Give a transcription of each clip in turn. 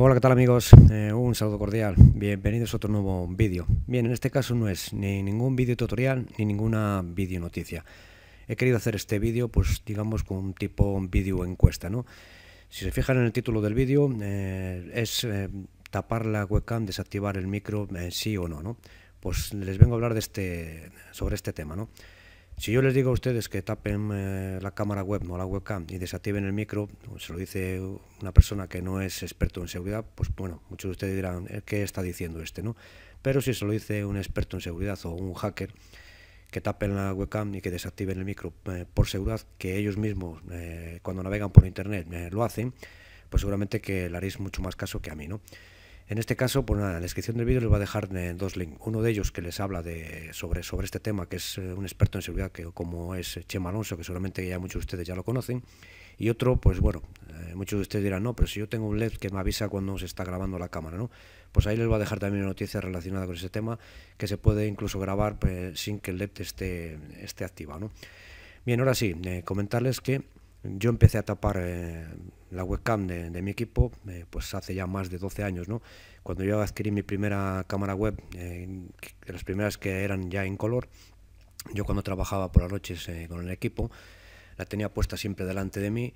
Hola, ¿qué tal amigos? Eh, un saludo cordial. Bienvenidos a otro nuevo vídeo. Bien, en este caso no es ni ningún vídeo tutorial ni ninguna vídeo noticia. He querido hacer este vídeo, pues digamos, con un tipo vídeo encuesta, ¿no? Si se fijan en el título del vídeo, eh, es eh, tapar la webcam, desactivar el micro, sí o no, ¿no? Pues les vengo a hablar de este, sobre este tema, ¿no? Si yo les digo a ustedes que tapen eh, la cámara web, no la webcam, y desactiven el micro, pues se lo dice una persona que no es experto en seguridad, pues bueno, muchos de ustedes dirán, eh, ¿qué está diciendo este? no? Pero si se lo dice un experto en seguridad o un hacker, que tapen la webcam y que desactiven el micro eh, por seguridad, que ellos mismos cuando navegan por internet lo hacen, pues seguramente que le haréis mucho más caso que a mí, ¿no? En este caso, pues nada, en la descripción del vídeo les voy a dejar eh, dos links. Uno de ellos que les habla de, sobre, sobre este tema, que es eh, un experto en seguridad que, como es Che Alonso, que seguramente ya muchos de ustedes ya lo conocen. Y otro, pues bueno, eh, muchos de ustedes dirán, no, pero si yo tengo un LED que me avisa cuando se está grabando la cámara, ¿no? Pues ahí les voy a dejar también una noticia relacionada con ese tema, que se puede incluso grabar sin que el LED esté, esté activado, Bien, ahora sí, comentarles que yo empecé a tapar eh, la webcam de, mi equipo eh, pues hace ya más de 12 años. ¿no? Cuando yo adquirí mi primera cámara web, de eh, las primeras que eran ya en color, yo cuando trabajaba por las noches con el equipo, la tenía puesta siempre delante de mí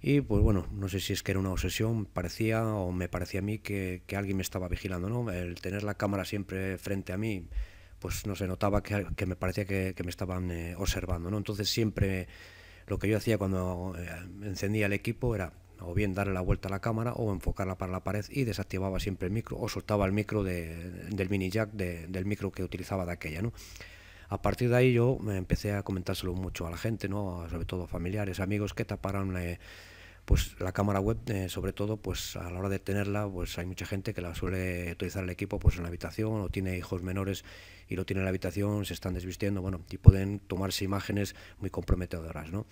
y pues bueno, no sé si es que era una obsesión, parecía o me parecía a mí que, alguien me estaba vigilando. ¿no? El tener la cámara siempre frente a mí, pues no se notaba que, me parecía que, que me estaban observando. ¿no? Entonces siempre lo que yo hacía cuando eh, encendía el equipo era o bien darle la vuelta a la cámara o enfocarla para la pared y desactivaba siempre el micro o soltaba el micro del mini jack del micro que utilizaba de aquella, ¿no? A partir de ahí yo empecé a comentárselo mucho a la gente, ¿no? Sobre todo familiares, amigos que taparan... la... Eh, pues la cámara web, eh, sobre todo, pues a la hora de tenerla, pues hay mucha gente que la suele utilizar el equipo pues en la habitación o tiene hijos menores y lo tiene en la habitación, se están desvistiendo, bueno, y pueden tomarse imágenes muy comprometedoras, En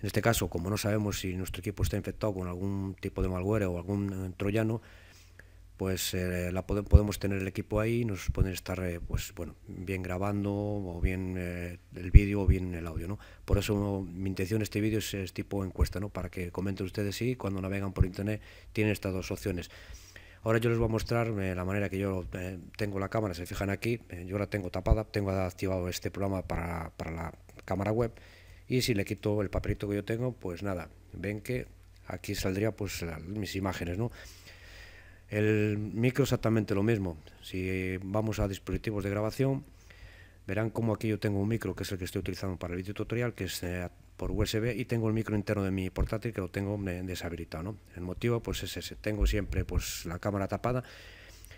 este caso, como no sabemos si nuestro equipo está infectado con algún tipo de malware o algún eh, troyano, pues eh, la podemos tener el equipo ahí, nos pueden estar eh, pues bueno, bien grabando o bien eh, el vídeo o bien el audio, ¿no? Por eso mi intención este vídeo es, tipo encuesta, ¿no? Para que comenten ustedes si cuando navegan por internet tienen estas dos opciones. Ahora yo les voy a mostrar la manera que yo tengo la cámara, se fijan aquí, yo la tengo tapada, tengo activado este programa para, la cámara web y si le quito el papelito que yo tengo, pues nada, ven que aquí saldría pues mis imágenes, ¿no? El micro exactamente lo mismo. Si vamos a dispositivos de grabación, verán como aquí yo tengo un micro que es el que estoy utilizando para el video tutorial, que es eh, por USB y tengo el micro interno de mi portátil que lo tengo deshabilitado. ¿no? El motivo pues es ese, tengo siempre pues la cámara tapada.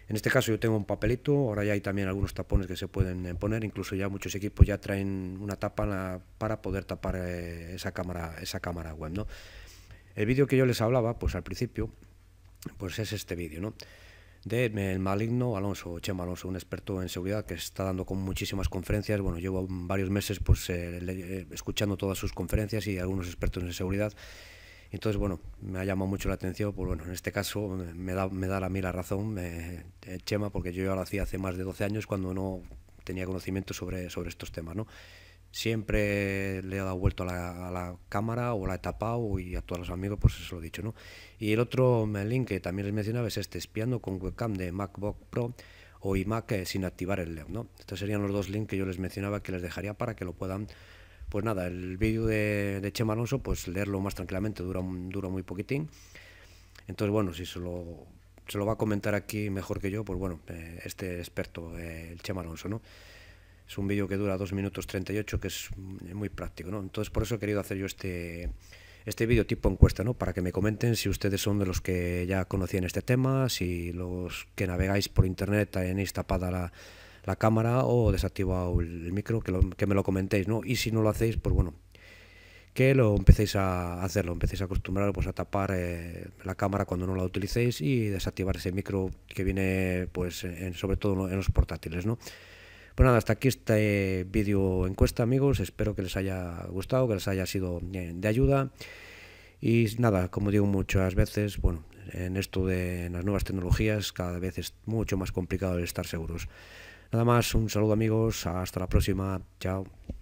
En este caso yo tengo un papelito, ahora ya hay también algunos tapones que se pueden eh, poner, incluso ya muchos equipos ya traen una tapa para poder tapar eh, esa cámara esa cámara web, ¿no? El vídeo que yo les hablaba pues al principio pues es este vídeo, ¿no? De El Maligno Alonso, Chema Alonso, un experto en seguridad que está dando con muchísimas conferencias. Bueno, llevo varios meses pues eh, eh, escuchando todas sus conferencias y algunos expertos en seguridad. Entonces, bueno, me ha llamado mucho la atención, pues bueno, en este caso eh, me da, me da a mí la razón, Chema, porque yo ya lo hacía hace más de 12 años cuando no tenía conocimiento sobre, sobre estos temas, ¿no? siempre le ha dado vuelto a la, cámara o la he tapado y a todos los amigos pues eso lo he dicho, ¿no? Y el otro link que también les mencionaba es este, espiando con webcam de MacBook Pro o iMac eh, sin activar el LED, ¿no? Estos serían los dos links que yo les mencionaba que les dejaría para que lo puedan, pues nada, el vídeo de, de Chema pues leerlo más tranquilamente, dura, dura muy poquitín. Entonces, bueno, si se lo, va a comentar aquí mejor que yo, pues bueno, eh, este experto, eh, el Chema Alonso, ¿no? Es un vídeo que dura 2 minutos 38, que es muy práctico, ¿no? Entonces, por eso he querido hacer yo este, este vídeo tipo encuesta, ¿no? Para que me comenten si ustedes son de los que ya conocían este tema, si los que navegáis por internet tenéis tapada la, cámara o desactivado el micro, que, que me lo comentéis, ¿no? Y si no lo hacéis, pues bueno, que lo empecéis a hacerlo, empecéis a acostumbrar pues, a tapar eh, la cámara cuando no la utilicéis y desactivar ese micro que viene pues sobre todo en los portátiles, ¿no? Pues nada, hasta aquí este vídeo encuesta, amigos. Espero que les haya gustado, que les haya sido eh, de ayuda. Y nada, como digo muchas veces, bueno, en esto de las nuevas tecnologías cada vez es mucho más complicado el estar seguros. Nada más, un saludo amigos, hasta la próxima, chao.